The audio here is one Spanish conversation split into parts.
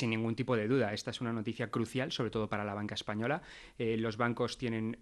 Sin ningún tipo de duda, esta es una noticia crucial, sobre todo para la banca española. Eh, los bancos tienen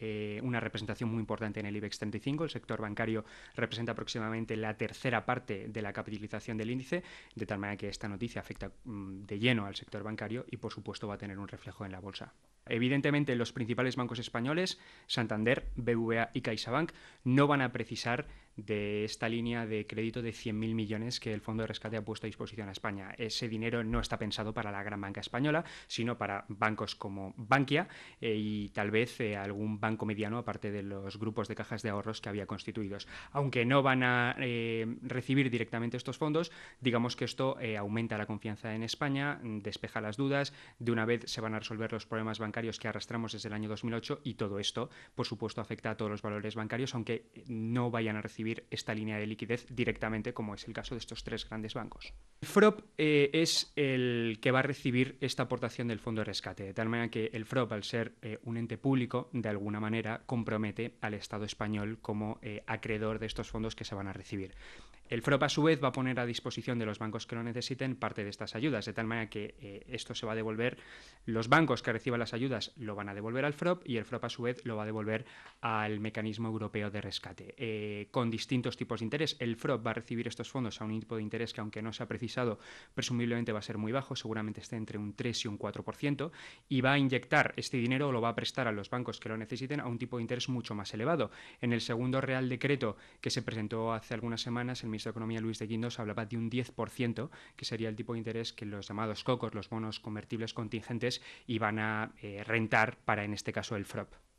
eh, una representación muy importante en el IBEX 35. El sector bancario representa aproximadamente la tercera parte de la capitalización del índice, de tal manera que esta noticia afecta mm, de lleno al sector bancario y, por supuesto, va a tener un reflejo en la bolsa. Evidentemente, los principales bancos españoles, Santander, BVA y CaixaBank, no van a precisar de esta línea de crédito de 100.000 millones que el Fondo de Rescate ha puesto a disposición a España. Ese dinero no está pensado para la gran banca española, sino para bancos como Bankia eh, y tal vez eh, algún banco mediano, aparte de los grupos de cajas de ahorros que había constituidos. Aunque no van a eh, recibir directamente estos fondos, digamos que esto aumenta la confianza en España, despeja las dudas, de una vez se van a resolver los problemas bancarios que arrastramos desde el año 2008 y todo esto, por supuesto, afecta a todos los valores bancarios, aunque no vayan a recibir esta línea de liquidez directamente, como es el caso de estos tres grandes bancos. FROP es el que va a recibir esta aportación del fondo de rescate, de tal manera que el FROP, al ser eh, un ente público, de alguna manera compromete al Estado español como eh, acreedor de estos fondos que se van a recibir. El FROP, a su vez, va a poner a disposición de los bancos que lo necesiten parte de estas ayudas, de tal manera que eh, esto se va a devolver, los bancos que reciban las ayudas lo van a devolver al FROP y el FROP, a su vez, lo va a devolver al mecanismo europeo de rescate, con distintos tipos de interés. El FROP va a recibir estos fondos a un tipo de interés que, aunque no se ha precisado, presumiblemente va a ser muy bajo seguramente esté entre un 3 y un 4%, y va a inyectar este dinero o lo va a prestar a los bancos que lo necesiten a un tipo de interés mucho más elevado. En el segundo Real Decreto que se presentó hace algunas semanas, el ministro de Economía Luis de Guindos hablaba de un 10%, que sería el tipo de interés que los llamados COCOS, los bonos convertibles contingentes, iban a eh, rentar para, en este caso, el FROP.